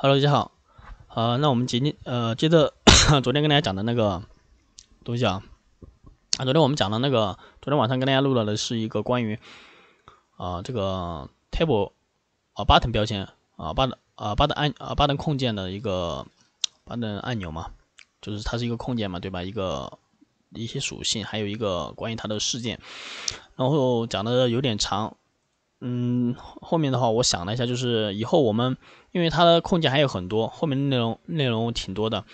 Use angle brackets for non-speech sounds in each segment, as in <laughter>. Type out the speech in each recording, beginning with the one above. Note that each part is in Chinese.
Hello，大家好，呃，那我们今天呃，接着 <coughs> 昨天跟大家讲的那个东西啊，啊，昨天我们讲的那个，昨天晚上跟大家录了的是一个关于啊这个 table 啊 button 标签啊 button 啊 button 按啊 button 控件的一个 button 按钮嘛，就是它是一个控件嘛，对吧？一个一些属性，还有一个关于它的事件，然后讲的有点长。嗯，后面的话我想了一下，就是以后我们因为它的空间还有很多，后面内容内容挺多的，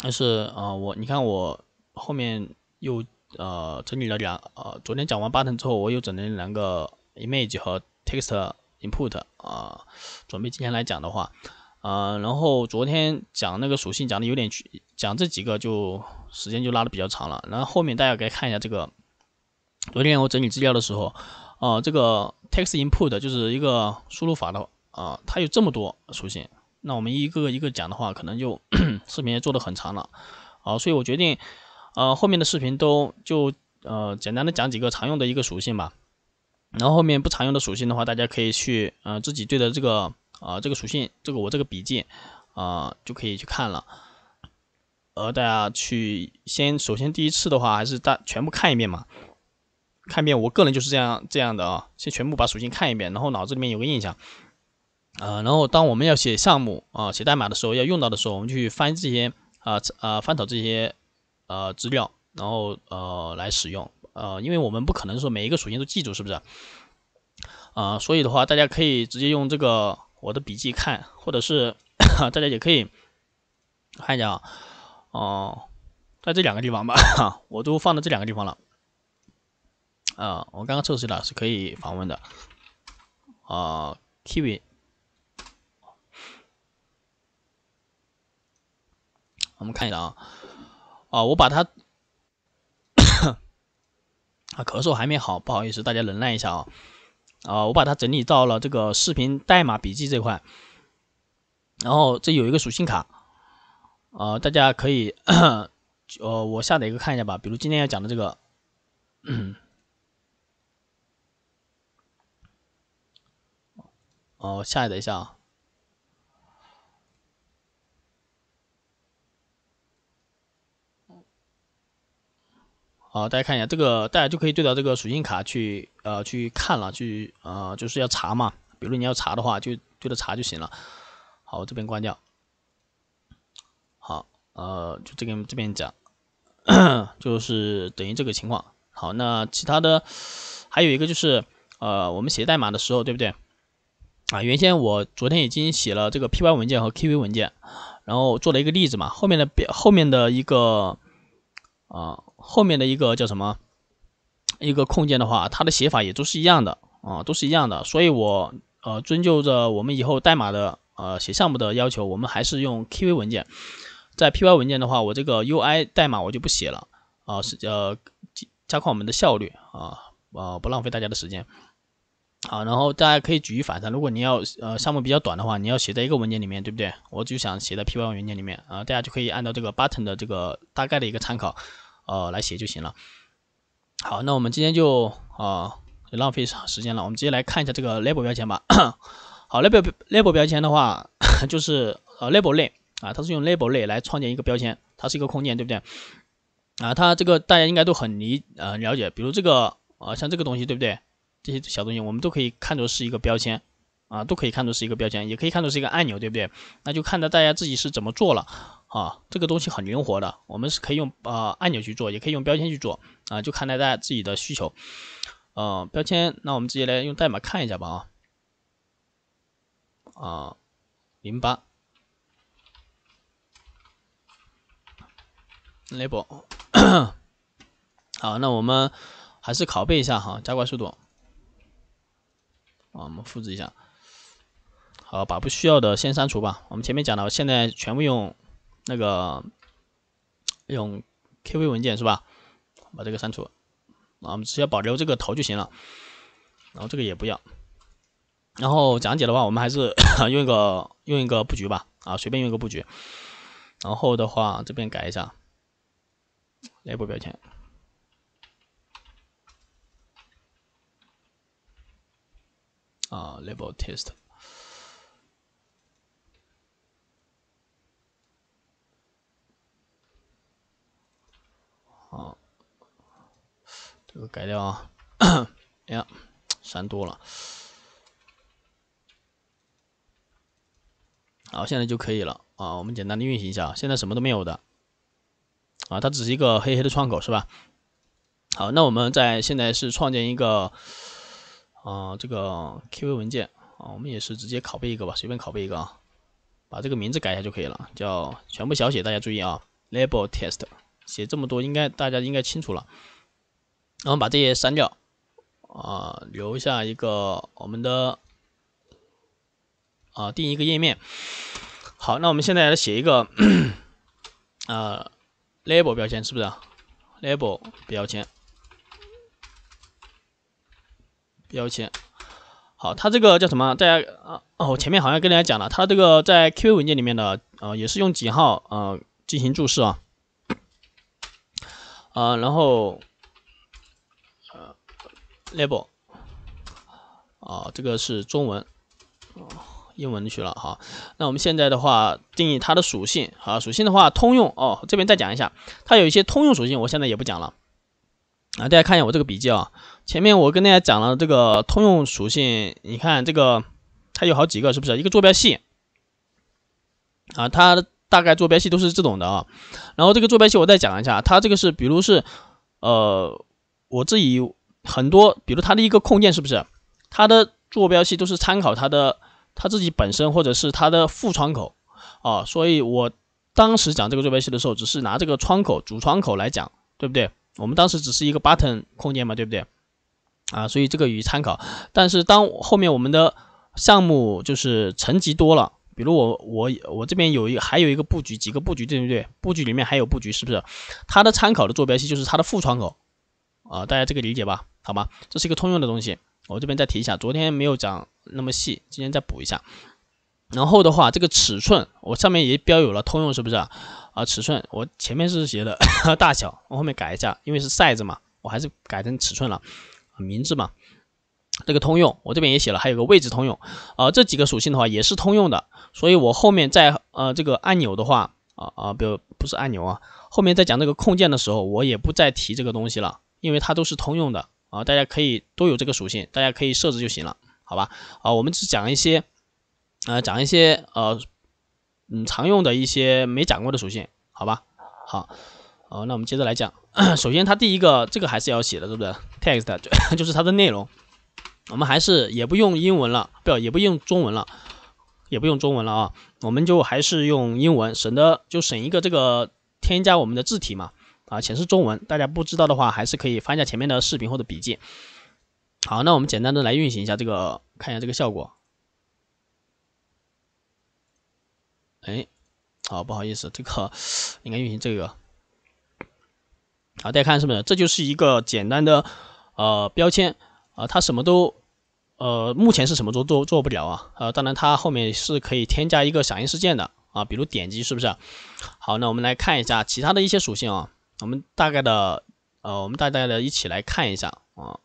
但是啊，我你看我后面又呃整理了两呃，昨天讲完 button 之后，我又整理两个 image 和 text input 啊，准备今天来讲的话，嗯，然后昨天讲那个属性讲的有点讲这几个就时间就拉的比较长了，然后后面大家可以看一下这个，昨天我整理资料的时候。啊，这个 text input 就是一个输入法的啊，它有这么多属性，那我们一个一个讲的话，可能就 <coughs> 视频也做的很长了啊，所以我决定，呃，后面的视频都就呃简单的讲几个常用的一个属性吧，然后后面不常用的属性的话，大家可以去呃自己对着这个啊这个属性，这个我这个笔记啊就可以去看了，呃，大家去先首先第一次的话，还是大全部看一遍嘛。看遍，我个人就是这样这样的啊，先全部把属性看一遍，然后脑子里面有个印象，呃，然后当我们要写项目啊，写代码的时候要用到的时候，我们去翻这些啊啊，翻找这些呃资料，然后呃来使用，呃，因为我们不可能说每一个属性都记住，是不是？啊，所以的话，大家可以直接用这个我的笔记看，或者是 <coughs> 大家也可以看一下啊，哦，在这两个地方吧，我都放到这两个地方了。啊，我刚刚测试了，是可以访问的。啊 k i v i 我们看一下啊，啊，我把它，<coughs> 啊，咳嗽还没好，不好意思，大家忍耐一下啊，啊，我把它整理到了这个视频代码笔记这块，然后这有一个属性卡，啊，大家可以，<coughs> 呃，我下载一个看一下吧，比如今天要讲的这个。嗯。哦，下等一下啊！好，大家看一下这个，大家就可以对着这个属性卡去呃去看了，去呃就是要查嘛。比如你要查的话，就对着查就行了。好，我这边关掉。好，呃，就这边这边讲，<coughs> 就是等于这个情况。好，那其他的还有一个就是呃，我们写代码的时候，对不对？啊，原先我昨天已经写了这个 PY 文件和 KV 文件，然后做了一个例子嘛。后面的表后面的一个啊，后面的一个叫什么一个控件的话，它的写法也都是一样的啊，都是一样的。所以我呃遵就着我们以后代码的呃写项目的要求，我们还是用 KV 文件。在 PY 文件的话，我这个 UI 代码我就不写了啊，是呃加快我们的效率啊啊，不浪费大家的时间。好，然后大家可以举一反三。如果你要呃项目比较短的话，你要写在一个文件里面，对不对？我就想写在 p y 文件里面啊，大家就可以按照这个 button 的这个大概的一个参考，呃，来写就行了。好，那我们今天就啊浪费时间了，我们直接来看一下这个 label 标签吧。好，label label 标签的话，<laughs> 就是呃 label 类啊，它是用 label 类来创建一个标签，它是一个空间，对不对？啊，它这个大家应该都很理呃了解，比如这个呃像这个东西，对不对？这些小东西我们都可以看作是一个标签啊，都可以看作是一个标签，也可以看作是一个按钮，对不对？那就看到大家自己是怎么做了啊。这个东西很灵活的，我们是可以用呃按钮去做，也可以用标签去做啊，就看大家自己的需求。呃，标签，那我们直接来用代码看一下吧啊啊，零八，label，<coughs> 好，那我们还是拷贝一下哈，加快速度。啊，我们复制一下，好，把不需要的先删除吧。我们前面讲的，现在全部用那个用 KV 文件是吧？把这个删除。啊，我们只要保留这个头就行了。然后这个也不要。然后讲解的话，我们还是 <coughs> 用一个用一个布局吧。啊，随便用一个布局。然后的话，这边改一下，内部标签。啊，level test。好，这个改掉啊。<coughs> 哎呀，删多了。好，现在就可以了啊。我们简单的运行一下，现在什么都没有的。啊，它只是一个黑黑的窗口，是吧？好，那我们在现在是创建一个。啊，这个 KV 文件啊，我们也是直接拷贝一个吧，随便拷贝一个啊，把这个名字改一下就可以了，叫全部小写，大家注意啊，label test 写这么多，应该大家应该清楚了。我们把这些删掉啊，留下一个我们的啊，定一个页面。好，那我们现在来写一个呃 <clears throat> label 标签，是不是？label 标签。标签，好，它这个叫什么？大家啊，哦，前面好像跟大家讲了，它这个在 Q q 文件里面的，呃，也是用井号呃进行注释啊，啊，然后，呃，label，啊，这个是中文，英文去了哈。那我们现在的话，定义它的属性啊，属性的话，通用哦，这边再讲一下，它有一些通用属性，我现在也不讲了。啊，大家看一下我这个笔记啊。前面我跟大家讲了这个通用属性，你看这个它有好几个，是不是？一个坐标系啊，它大概坐标系都是这种的啊。然后这个坐标系我再讲一下，它这个是比如是呃我自己很多，比如它的一个控件是不是？它的坐标系都是参考它的它自己本身或者是它的副窗口啊。所以我当时讲这个坐标系的时候，只是拿这个窗口主窗口来讲，对不对？我们当时只是一个 button 空间嘛，对不对？啊，所以这个予以参考。但是当后面我们的项目就是层级多了，比如我我我这边有一还有一个布局，几个布局对不对？布局里面还有布局，是不是？它的参考的坐标系就是它的副窗口，啊，大家这个理解吧？好吗？这是一个通用的东西，我这边再提一下，昨天没有讲那么细，今天再补一下。然后的话，这个尺寸我上面也标有了通用，是不是？啊，尺寸，我前面是写的 <laughs> 大小，我后面改一下，因为是 size 嘛，我还是改成尺寸了。名字嘛，这个通用，我这边也写了，还有个位置通用。啊，这几个属性的话也是通用的，所以我后面在呃这个按钮的话，啊啊，比如不是按钮啊，后面在讲这个控件的时候，我也不再提这个东西了，因为它都是通用的啊，大家可以都有这个属性，大家可以设置就行了，好吧？啊，我们只讲一些，呃，讲一些，呃。嗯，常用的一些没讲过的属性，好吧？好，好，那我们接着来讲。<coughs> 首先，它第一个，这个还是要写的，对不对？text 就 <coughs> 就是它的内容。我们还是也不用英文了，不要也不用中文了，也不用中文了啊，我们就还是用英文，省得就省一个这个添加我们的字体嘛。啊，显示中文，大家不知道的话，还是可以翻一下前面的视频或者笔记。好，那我们简单的来运行一下这个，看一下这个效果。哎，好，不好意思，这个应该运行这个。好，大家看是不是？这就是一个简单的呃标签啊，它什么都呃，目前是什么都做做不了啊。呃，当然它后面是可以添加一个响应事件的啊，比如点击是不是？好，那我们来看一下其他的一些属性啊。我们大概的呃，我们大家的一起来看一下啊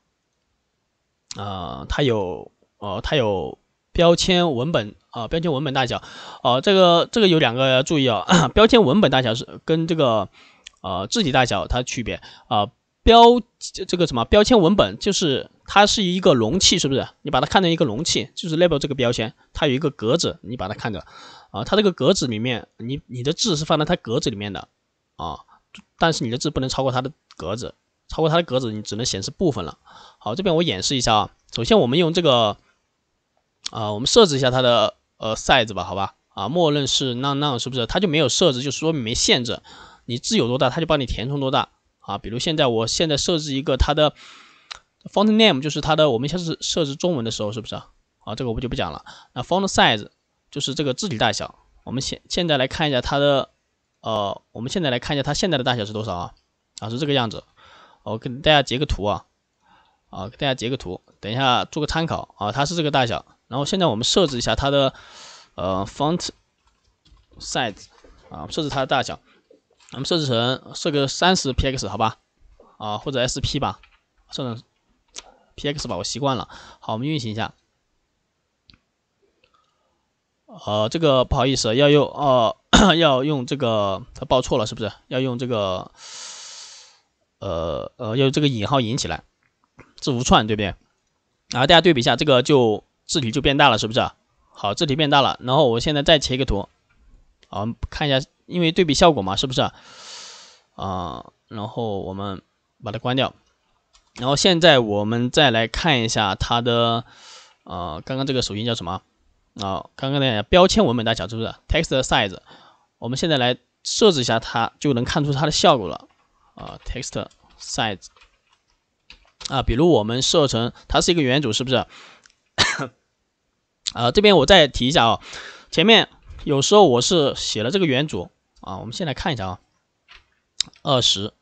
啊，它有呃，它有。标签文本啊，标签文本大小啊，这个这个有两个注意啊。<clears throat> 标签文本大小是跟这个呃字体大小它区别啊。标这个什么标签文本就是它是一个容器，是不是？你把它看成一个容器，就是 label 这个标签，它有一个格子，你把它看着啊。它这个格子里面，你你的字是放在它格子里面的啊，但是你的字不能超过它的格子，超过它的格子你只能显示部分了。好，这边我演示一下啊。首先我们用这个。啊，我们设置一下它的呃 size 吧，好吧，啊，默认是 none none 是不是？它就没有设置，就是说明没限制，你字有多大，它就帮你填充多大啊。比如现在我现在设置一个它的 font name，就是它的我们下是设置中文的时候是不是？啊，这个我们就不讲了。那 font size 就是这个字体大小。我们现现在来看一下它的呃，我们现在来看一下它现在的大小是多少啊？啊，是这个样子。我给大家截个图啊，啊，给大家截个图，等一下做个参考啊，它是这个大小。然后现在我们设置一下它的呃 font size 啊，设置它的大小，我们设置成设个三十 px，好吧？啊，或者 sp 吧，算了 px 吧，我习惯了。好，我们运行一下。啊，这个不好意思，要用呃，<coughs> 要用这个，它报错了是不是？要用这个呃呃，要用这个引号引起来，字符串对不对？啊，大家对比一下，这个就。字体就变大了，是不是？好，字体变大了。然后我现在再切一个图，我们看一下，因为对比效果嘛，是不是？啊，然后我们把它关掉。然后现在我们再来看一下它的，呃，刚刚这个属性叫什么？啊，刚刚那个标签文本大小，是不是？text size。我们现在来设置一下它，就能看出它的效果了。啊，text size。啊，比如我们设成它是一个圆组，是不是？呃，这边我再提一下啊，前面有时候我是写了这个原主啊，我们先来看一下啊，二十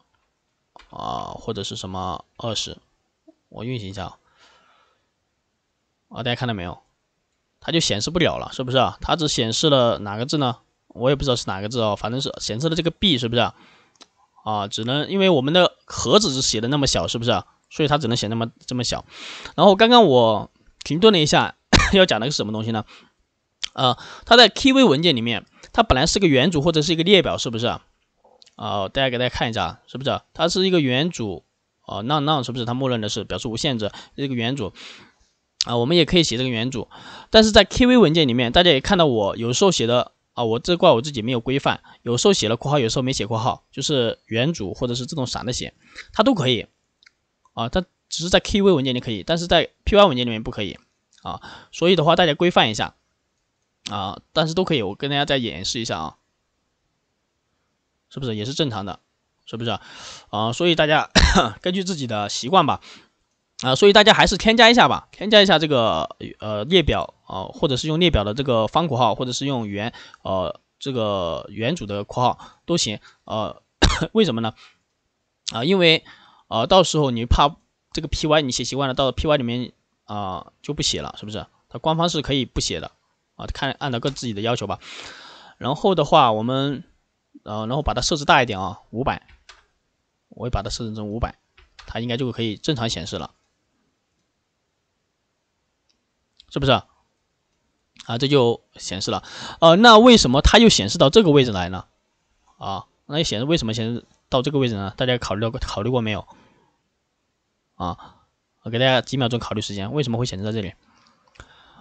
啊或者是什么二十，我运行一下啊，啊大家看到没有？它就显示不了了，是不是啊？它只显示了哪个字呢？我也不知道是哪个字哦，反正是显示了这个 b 是不是啊？啊，只能因为我们的盒子是写的那么小，是不是？所以它只能写那么这么小。然后刚刚我停顿了一下。<laughs> 要讲的是什么东西呢？呃，它在 KV 文件里面，它本来是个元组或者是一个列表，是不是？啊，大家给大家看一下，是不是？它是一个元组，啊，None None 是不是？它默认的是表示无限制，这个元组。啊，我们也可以写这个元组，但是在 KV 文件里面，大家也看到我有时候写的啊，我这怪我自己没有规范，有时候写了括号，有时候没写括号，就是元组或者是自动散的写，它都可以。啊，它只是在 KV 文件里可以，但是在 PY 文件里面不可以。啊，所以的话，大家规范一下啊，但是都可以，我跟大家再演示一下啊，是不是也是正常的？是不是啊？啊，所以大家 <coughs> 根据自己的习惯吧，啊，所以大家还是添加一下吧，添加一下这个呃列表啊，或者是用列表的这个方括号，或者是用原呃这个原组的括号都行，呃，<coughs> 为什么呢？啊，因为呃到时候你怕这个 P Y 你写习惯了，到 P Y 里面。啊，就不写了，是不是？它官方是可以不写的啊，看按照各自己的要求吧。然后的话，我们呃，然后把它设置大一点啊，五百，我也把它设置成五百，它应该就可以正常显示了，是不是？啊，这就显示了。呃，那为什么它又显示到这个位置来呢？啊，那显示为什么显示到这个位置呢？大家考虑到考虑过没有？啊？我给大家几秒钟考虑时间，为什么会显示在这里？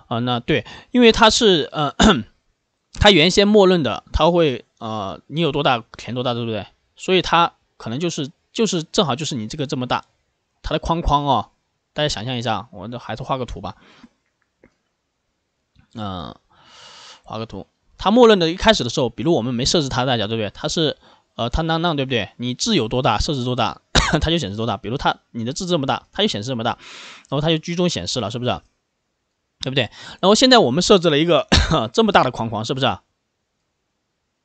啊，那对，因为它是呃，它原先默认的，它会呃，你有多大填多大，对不对？所以它可能就是就是正好就是你这个这么大，它的框框哦，大家想象一下，我这还是画个图吧。嗯，画个图，它默认的一开始的时候，比如我们没设置它大小，对不对？它是呃，它那那，对不对？你字有多大，设置多大？<laughs> 它就显示多大，比如它你的字这么大，它就显示这么大，然后它就居中显示了，是不是？对不对？然后现在我们设置了一个 <coughs> 这么大的框框，是不是？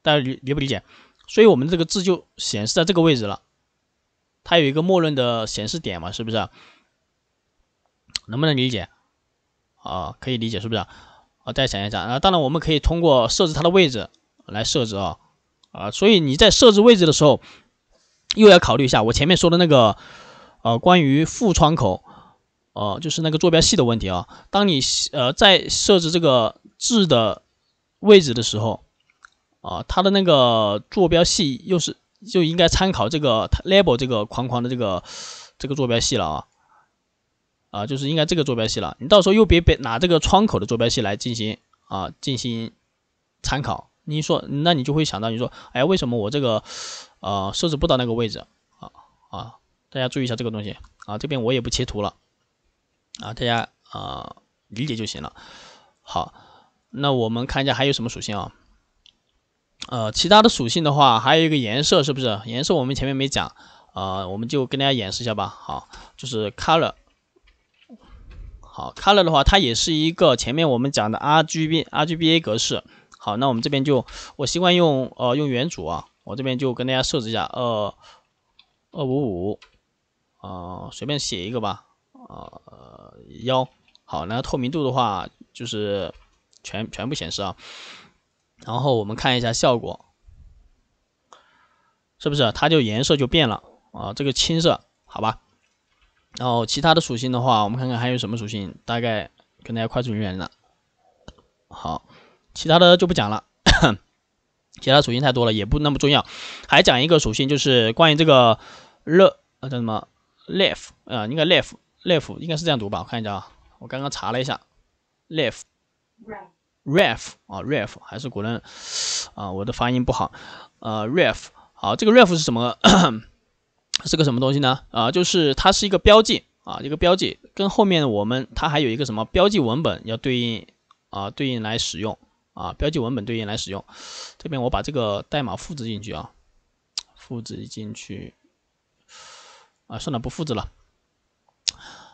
大家理理不理解？所以我们这个字就显示在这个位置了，它有一个默认的显示点嘛，是不是？能不能理解？啊，可以理解，是不是？我再想一想啊，当然我们可以通过设置它的位置来设置啊，啊，所以你在设置位置的时候。又要考虑一下我前面说的那个，呃，关于副窗口，呃，就是那个坐标系的问题啊。当你呃在设置这个字的位置的时候，啊，它的那个坐标系又是就应该参考这个 label 这个框框的这个这个坐标系了啊，啊，就是应该这个坐标系了。你到时候又别别拿这个窗口的坐标系来进行啊进行参考。你说，那你就会想到，你说，哎，为什么我这个，呃，设置不到那个位置啊？啊，大家注意一下这个东西啊，这边我也不切图了，啊，大家呃理解就行了。好，那我们看一下还有什么属性啊？呃，其他的属性的话，还有一个颜色，是不是？颜色我们前面没讲，呃，我们就跟大家演示一下吧。好，就是 color，好，color 的话，它也是一个前面我们讲的 RGB、RGBA 格式。好，那我们这边就，我习惯用，呃，用原组啊，我这边就跟大家设置一下，二二五五，啊，随便写一个吧，呃，幺。好，那透明度的话就是全全部显示啊，然后我们看一下效果，是不是它就颜色就变了啊？这个青色，好吧。然后其他的属性的话，我们看看还有什么属性，大概跟大家快速浏览了。好。其他的就不讲了，<coughs> 其他属性太多了，也不那么重要。还讲一个属性，就是关于这个热，叫什么 l e f 啊，应该 l e f l e f 应该是这样读吧？我看一下啊，我刚刚查了一下 l e f r e f 啊，ref 还是古人啊，我的发音不好啊。ref 好，这个 ref 是什么？<coughs> 是个什么东西呢？啊，就是它是一个标记啊，一个标记，跟后面我们它还有一个什么标记文本要对应啊，对应来使用。啊，标记文本对应来使用，这边我把这个代码复制进去啊，复制进去啊，算了不复制了。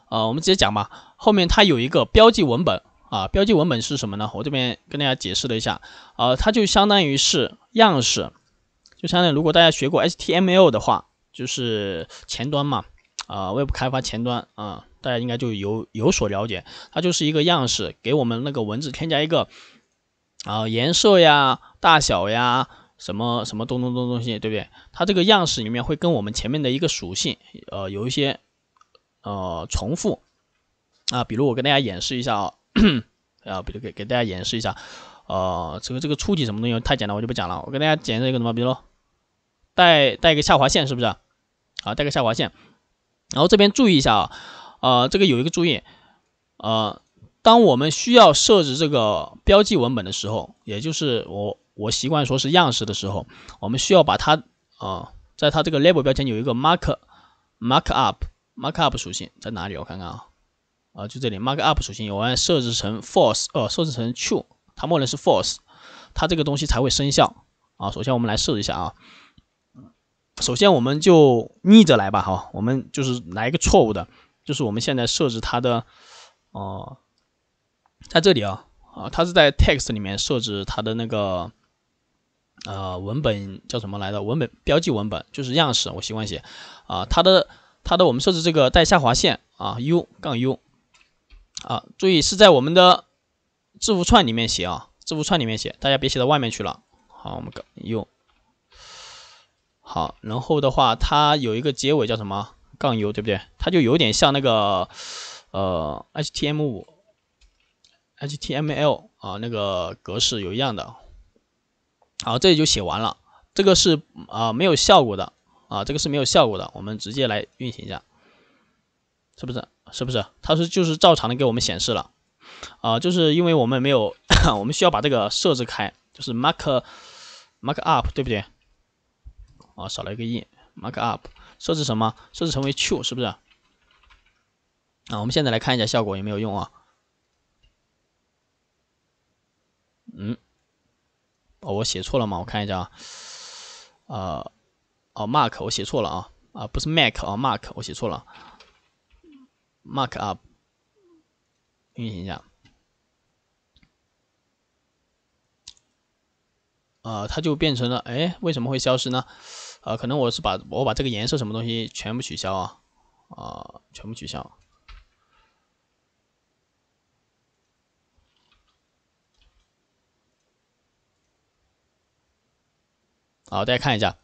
呃，我们直接讲吧。后面它有一个标记文本啊，标记文本是什么呢？我这边跟大家解释了一下，呃，它就相当于是样式，就相当于如果大家学过 HTML 的话，就是前端嘛，啊，Web 开发前端啊，大家应该就有有所了解，它就是一个样式，给我们那个文字添加一个。啊，颜色呀，大小呀，什么什么东东东东西，对不对？它这个样式里面会跟我们前面的一个属性，呃，有一些呃重复啊。比如我跟大家演示一下啊，<clears throat> 啊，比如给给大家演示一下，呃，这个这个初级什么东西太简单，我就不讲了。我给大家演示一个什么，比如带带一个下划线，是不是？啊，带个下划线。然后这边注意一下啊，啊，这个有一个注意啊。当我们需要设置这个标记文本的时候，也就是我我习惯说是样式的时候，我们需要把它啊，在它这个 label 标签有一个 mark mark up mark up 属性在哪里？我看看啊啊，就这里 mark up 属性，我要设置成 false，呃，设置成 true，它默认是 false，它这个东西才会生效啊。首先我们来试一下啊，首先我们就逆着来吧哈，我们就是来一个错误的，就是我们现在设置它的哦。在这里啊啊，它是在 text 里面设置它的那个呃文本叫什么来的？文本标记文本就是样式，我习惯写啊。它的它的我们设置这个带下划线啊 u 杠 u 啊，注意是在我们的字符串里面写啊，字符串里面写，大家别写到外面去了。好，我们杠 u 好，然后的话它有一个结尾叫什么杠 u 对不对？它就有点像那个呃 html。HTML 啊，那个格式有一样的，好，这里就写完了。这个是啊，没有效果的啊，这个是没有效果的。我们直接来运行一下，是不是？是不是？它是就是照常的给我们显示了啊，就是因为我们没有，<laughs> 我们需要把这个设置开，就是 mark mark up，对不对？啊，少了一个 e，mark up 设置什么？设置成为 true，是不是？啊，我们现在来看一下效果有没有用啊？嗯，哦，我写错了吗？我看一下啊，呃，哦，mark，我写错了啊，啊，不是 mac 啊，mark，我写错了，mark up，运行一下，呃，它就变成了，哎，为什么会消失呢？呃，可能我是把我把这个颜色什么东西全部取消啊，啊，全部取消。好，大家看一下，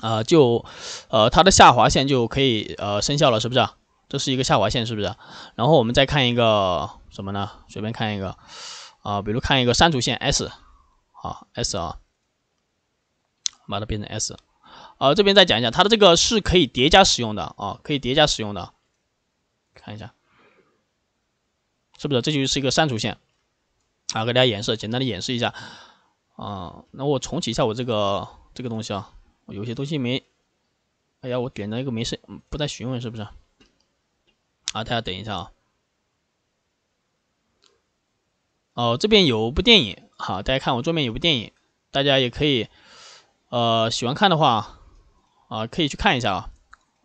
呃，就，呃，它的下划线就可以，呃，生效了，是不是这是一个下划线，是不是？然后我们再看一个什么呢？随便看一个，啊，比如看一个删除线 S，好，S 啊，把它变成 S，呃，这边再讲一下，它的这个是可以叠加使用的啊，可以叠加使用的，看一下，是不是这就是一个删除线？好，给大家演示，简单的演示一下。啊，那我重启一下我这个这个东西啊，我有些东西没，哎呀，我点了一个没事，不太询问是不是？啊，大家等一下啊。哦，这边有部电影，好，大家看我桌面有部电影，大家也可以，呃，喜欢看的话，啊，可以去看一下啊。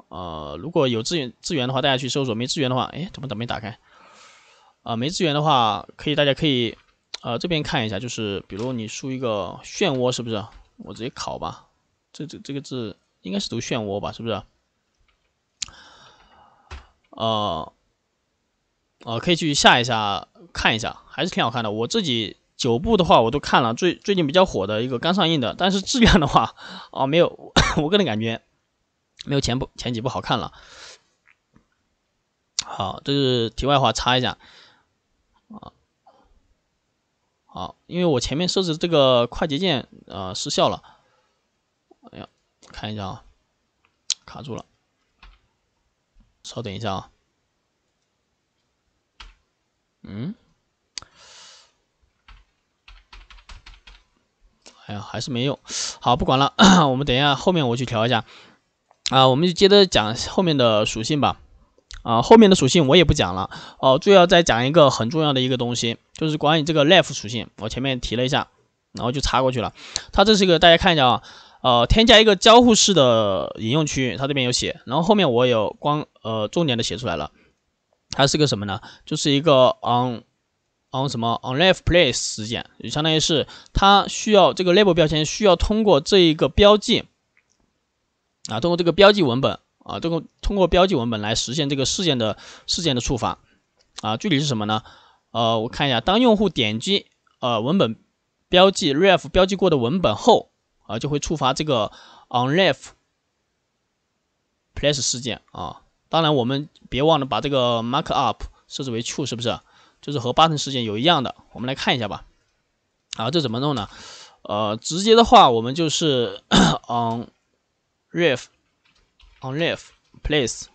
呃，如果有资源资源的话，大家去搜索；没资源的话，哎，怎么怎么没打开？啊，没资源的话，可以，大家可以。呃，这边看一下，就是比如你输一个漩涡，是不是？我直接考吧，这这这个字应该是读漩涡吧，是不是？呃，呃，可以去下一下看一下，还是挺好看的。我自己九部的话我都看了，最最近比较火的一个刚上映的，但是质量的话，啊，没有，<coughs> 我个人感觉没有前部前几部好看了。好，这是题外话，插一下啊。好，因为我前面设置这个快捷键，呃，失效了。哎呀，看一下啊，卡住了。稍等一下啊。嗯，哎呀，还是没用。好，不管了，<coughs> 我们等一下后面我去调一下。啊，我们就接着讲后面的属性吧。啊，后面的属性我也不讲了。哦，最要再讲一个很重要的一个东西，就是关于这个 life 属性。我前面提了一下，然后就插过去了。它这是一个，大家看一下啊，呃，添加一个交互式的引用区域，它这边有写，然后后面我有光呃重点的写出来了。它是个什么呢？就是一个 on on 什么 on life place 事件，就相当于是它需要这个 label 标签需要通过这一个标记啊，通过这个标记文本。啊，这个通过标记文本来实现这个事件的事件的触发，啊，具体是什么呢？呃，我看一下，当用户点击呃文本标记 ref 标记过的文本后，啊，就会触发这个 on ref place 事件啊。当然，我们别忘了把这个 markup 设置为 true，是不是？就是和八 n 事件有一样的。我们来看一下吧。啊，这怎么弄呢？呃，直接的话，我们就是 <coughs> on ref。on l e f place，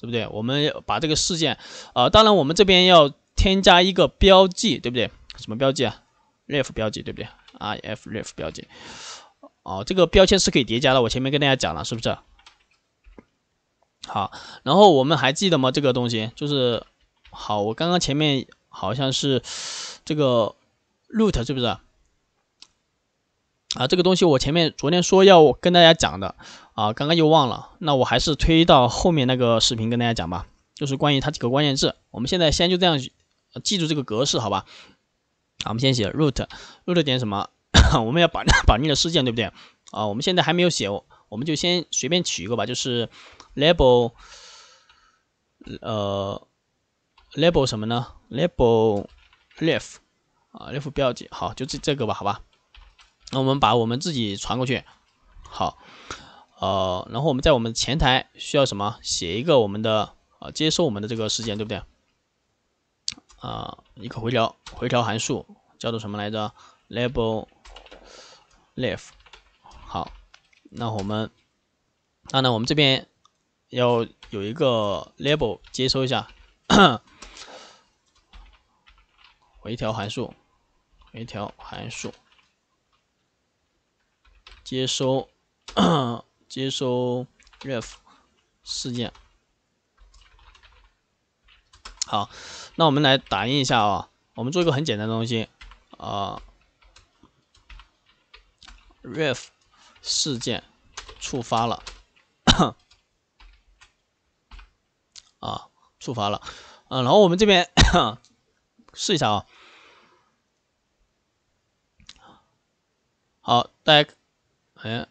对不对？我们把这个事件，呃，当然我们这边要添加一个标记，对不对？什么标记啊？ref 标记，对不对？if ref 标记，哦，这个标签是可以叠加的，我前面跟大家讲了，是不是？好，然后我们还记得吗？这个东西就是，好，我刚刚前面好像是这个 root，是不是？啊，这个东西我前面昨天说要跟大家讲的啊，刚刚又忘了，那我还是推到后面那个视频跟大家讲吧，就是关于它几个关键字，我们现在先就这样记住这个格式好吧？我们先写 root，root 点什么？<laughs> 我们要绑绑定的事件对不对？啊，我们现在还没有写，我们就先随便取一个吧，就是 label，呃，label 什么呢？label left，啊，left 标记，好，就这这个吧，好吧？那我们把我们自己传过去，好，呃，然后我们在我们前台需要什么？写一个我们的呃接收我们的这个事件，对不对？啊，一个回调回调函数叫做什么来着 l a b e l l i f e 好，那我们，那那我们这边要有一个 label 接收一下 <coughs> 回调函数，回调函数。接收 <coughs> 接收 ref 事件，好，那我们来打印一下啊。我们做一个很简单的东西啊，ref 事件触发了，啊，触发了，嗯，然后我们这边试一下啊。好，大家。哎，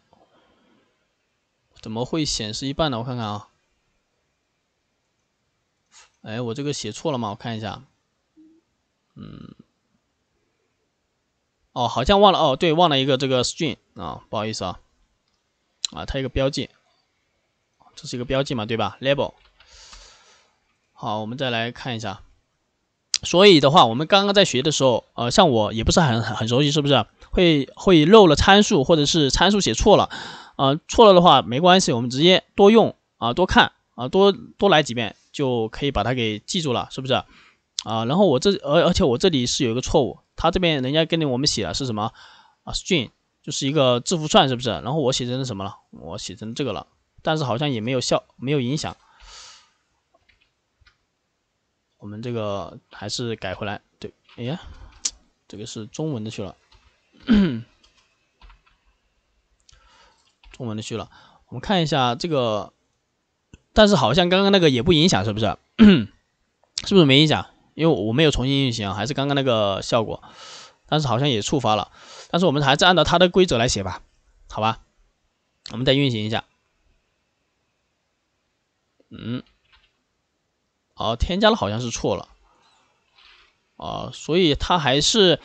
怎么会显示一半呢？我看看啊。哎，我这个写错了吗？我看一下。嗯，哦，好像忘了。哦，对，忘了一个这个 string 啊，不好意思啊。啊，它一个标记，这是一个标记嘛，对吧？label。好，我们再来看一下。所以的话，我们刚刚在学的时候，呃，像我也不是很很熟悉，是不是会会漏了参数，或者是参数写错了，呃，错了的话没关系，我们直接多用啊，多看啊，多多来几遍就可以把它给记住了，是不是？啊，然后我这而而且我这里是有一个错误，他这边人家跟我们写的是什么啊？String 就是一个字符串，是不是？然后我写成什么了？我写成这个了，但是好像也没有效，没有影响。我们这个还是改回来，对，哎呀，这个是中文的去了，中文的去了。我们看一下这个，但是好像刚刚那个也不影响，是不是？<clears throat> 是不是没影响？因为我没有重新运行，还是刚刚那个效果。但是好像也触发了，但是我们还是按照它的规则来写吧，好吧？我们再运行一下，嗯。啊，添加了好像是错了，啊，所以它还是，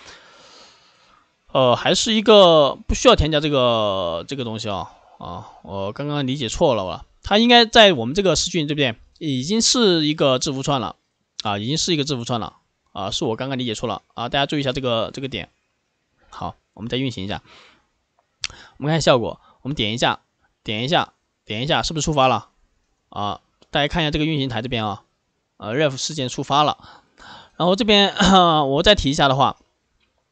呃，还是一个不需要添加这个这个东西啊啊，我刚刚理解错了，我它应该在我们这个视讯这边已经是一个字符串了啊，已经是一个字符串了啊，是我刚刚理解错了啊，大家注意一下这个这个点。好，我们再运行一下，我们看效果，我们点一下，点一下，点一下，是不是触发了？啊，大家看一下这个运行台这边啊。呃，ref 事件触发了，然后这边我再提一下的话，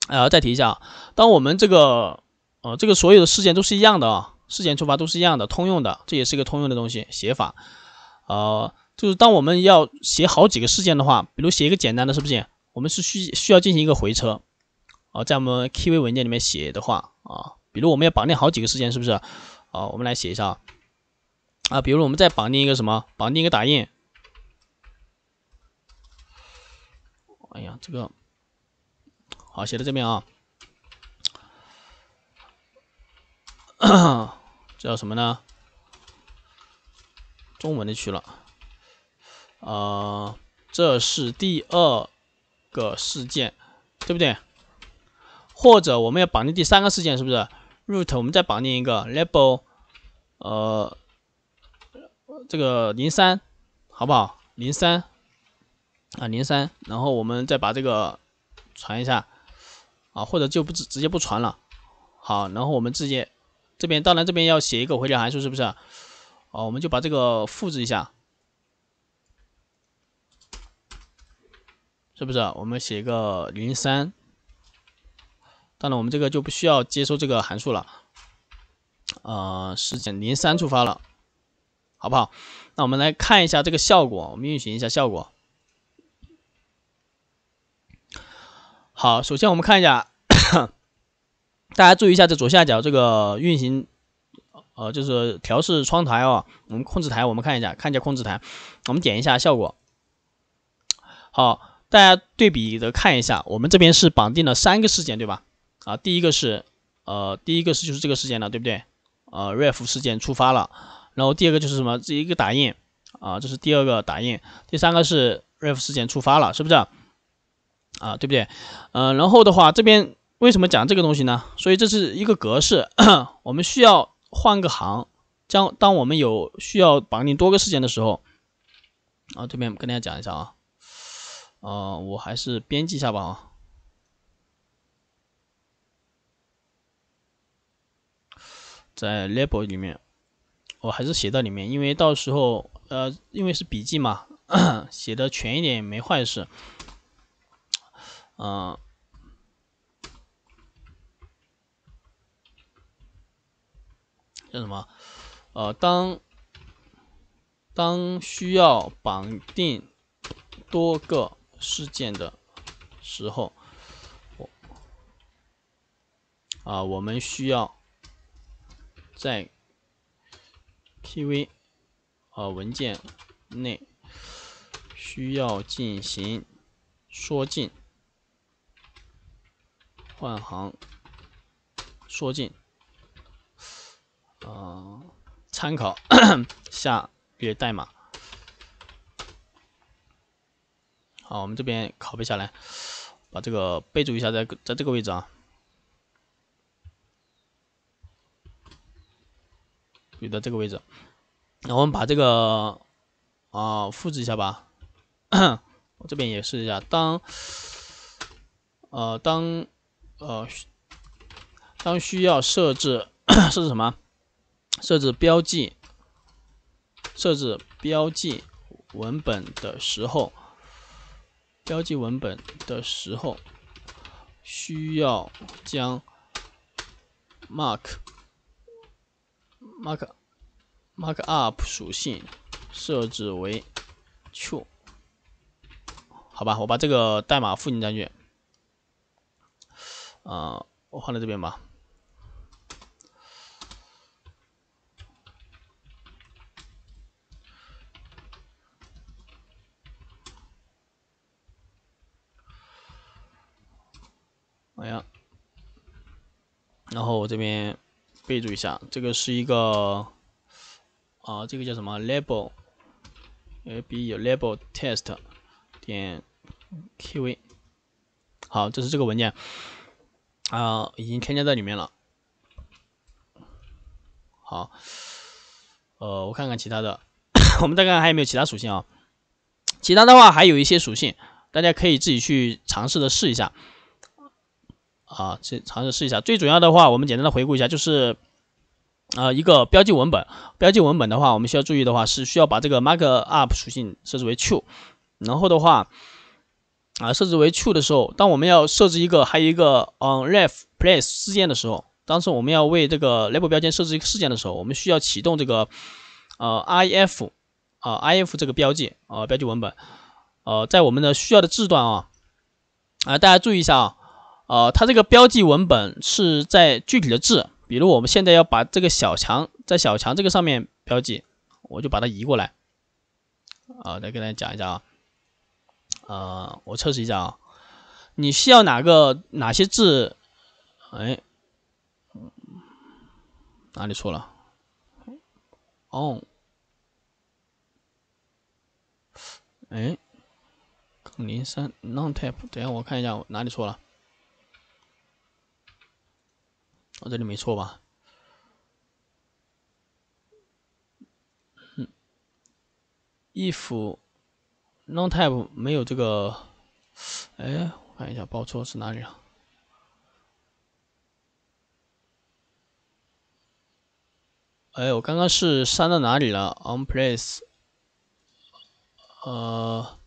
呃，再提一下当我们这个呃，这个所有的事件都是一样的啊，事件触发都是一样的，通用的，这也是一个通用的东西写法，呃，就是当我们要写好几个事件的话，比如写一个简单的，是不是？我们是需需要进行一个回车，啊，在我们 kv 文件里面写的话啊，比如我们要绑定好几个事件，是不是？啊，我们来写一下啊，啊，比如我们再绑定一个什么？绑定一个打印。哎呀，这个好写在这边啊，<clears throat> 叫什么呢？中文的去了，呃，这是第二个事件，对不对？或者我们要绑定第三个事件，是不是？Root，我们再绑定一个 Label，呃，这个零三，好不好？零三。啊，零三，然后我们再把这个传一下，啊，或者就不直直接不传了。好，然后我们直接这边，当然这边要写一个回调函数，是不是？啊，我们就把这个复制一下，是不是？我们写一个零三，当然我们这个就不需要接收这个函数了。呃，是点零三触发了，好不好？那我们来看一下这个效果，我们运行一下效果。好，首先我们看一下，<coughs> 大家注意一下这左下角这个运行，呃，就是调试窗台哦。我们控制台，我们看一下，看一下控制台，我们点一下效果。好，大家对比的看一下，我们这边是绑定了三个事件，对吧？啊，第一个是，呃，第一个是就是这个事件了，对不对？呃，ref 事件触发了，然后第二个就是什么？这一个打印啊，这是第二个打印，第三个是 ref 事件触发了，是不是？啊，对不对？嗯，然后的话，这边为什么讲这个东西呢？所以这是一个格式，我们需要换个行。将当我们有需要绑定多个事件的时候，啊，这边跟大家讲一下啊，呃，我还是编辑一下吧啊，在 label 里面，我还是写到里面，因为到时候，呃，因为是笔记嘛，<coughs> 写的全一点也没坏事。啊，叫什么？呃，当当需要绑定多个事件的时候，啊，我们需要在 PV 啊文件内需要进行缩进。换行缩进，啊，参考 <coughs> 下列代码。好，我们这边拷贝下来，把这个备注一下，在在这个位置啊，对在这个位置。那我们把这个啊复制一下吧。<coughs> 我这边也试一下，当呃当。呃，当需要设置设置什么？设置标记，设置标记文本的时候，标记文本的时候，需要将 mark mark mark up 属性设置为 true。好吧，我把这个代码复制上去。啊，我换在这边吧。哎呀，然后我这边备注一下，这个是一个啊，这个叫什么？label，ab，label 有 test 点 q v 好，这是这个文件。啊，已经添加在里面了。好，呃，我看看其他的，我们再看看还有没有其他属性啊？其他的话还有一些属性，大家可以自己去尝试的试一下。啊，去尝试试一下。最主要的话，我们简单的回顾一下，就是，啊，一个标记文本，标记文本的话，我们需要注意的话是需要把这个 mark up 属性设置为 true，然后的话。啊，设置为 true 的时候，当我们要设置一个，还有一个嗯 ref place 事件的时候，当时我们要为这个 label 标签设置一个事件的时候，我们需要启动这个呃 if 啊 if 这个标记啊标记文本呃在我们的需要的字段啊啊大家注意一下啊呃它这个标记文本是在具体的字，比如我们现在要把这个小强在小强这个上面标记，我就把它移过来啊再跟大家讲一下啊。呃，我测试一下啊，你需要哪个哪些字？哎，哪里错了？On，哎，零三 n o n t a p e 等下我看一下我哪里错了。我这里没错吧？If。Long type 没有这个，哎，我看一下报错是哪里啊？哎，我刚刚是删到哪里了？On place，呃，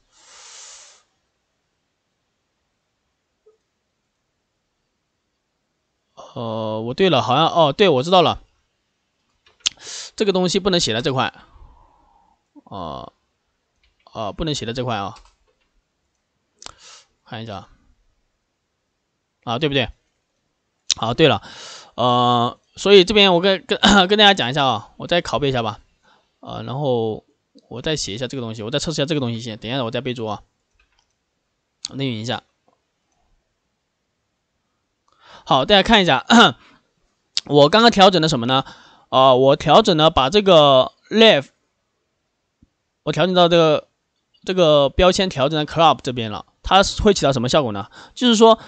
呃，我对了，好像哦，对我知道了，这个东西不能写在这块，啊。啊，不能写的这块啊，看一下啊，对不对？好，对了，呃，所以这边我跟跟跟大家讲一下啊，我再拷贝一下吧，呃，然后我再写一下这个东西，我再测试一下这个东西先，等一下我再备注啊，内引一下。好，大家看一下，我刚刚调整了什么呢？啊，我调整了把这个 left，我调整到这个。这个标签调整在 c l u b 这边了，它会起到什么效果呢？就是说，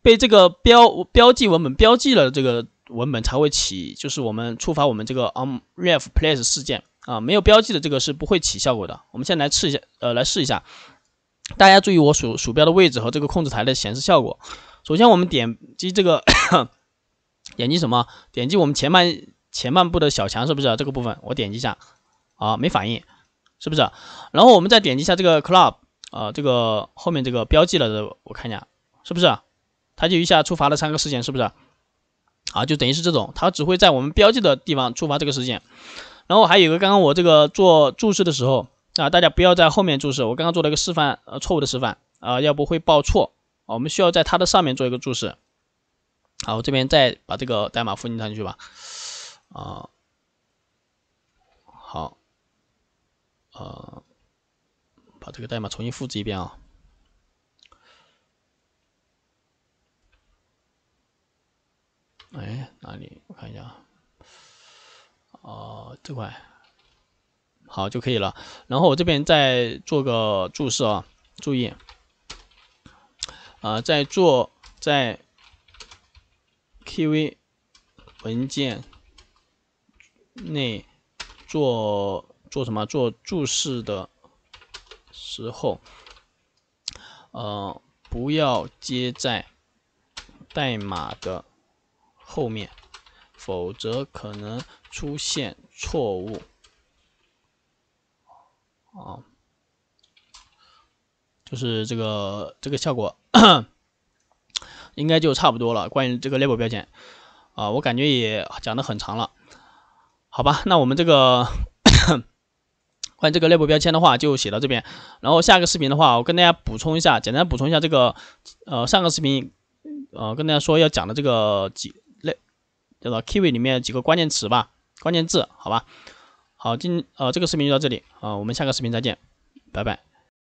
被这个标标记文本标记了，这个文本才会起，就是我们触发我们这个 on ref place 事件啊，没有标记的这个是不会起效果的。我们先来试一下，呃，来试一下，大家注意我鼠鼠标的位置和这个控制台的显示效果。首先我们点击这个，点击什么？点击我们前半前半部的小墙是不是这个部分？我点击一下，啊，没反应。是不是？然后我们再点击一下这个 club，呃，这个后面这个标记了的，我看一下，是不是？它就一下触发了三个事件，是不是？啊，就等于是这种，它只会在我们标记的地方触发这个事件。然后还有一个，刚刚我这个做注释的时候，啊，大家不要在后面注释。我刚刚做了一个示范，呃，错误的示范，啊，要不会报错。我们需要在它的上面做一个注释。好，我这边再把这个代码复印上去吧。啊，好。呃，把这个代码重新复制一遍啊。哎，哪里？我看一下啊。哦，这块好就可以了。然后我这边再做个注释啊，注意啊，在做在 KV 文件内做。做什么？做注释的时候，呃，不要接在代码的后面，否则可能出现错误。啊，就是这个这个效果，应该就差不多了。关于这个 label 标签，啊，我感觉也讲的很长了，好吧？那我们这个。关于这个内部标签的话，就写到这边。然后下个视频的话，我跟大家补充一下，简单补充一下这个，呃，上个视频，呃，跟大家说要讲的这个几类，叫做 k i w i 里面几个关键词吧，关键字，好吧？好，今呃这个视频就到这里，呃，我们下个视频再见，拜拜。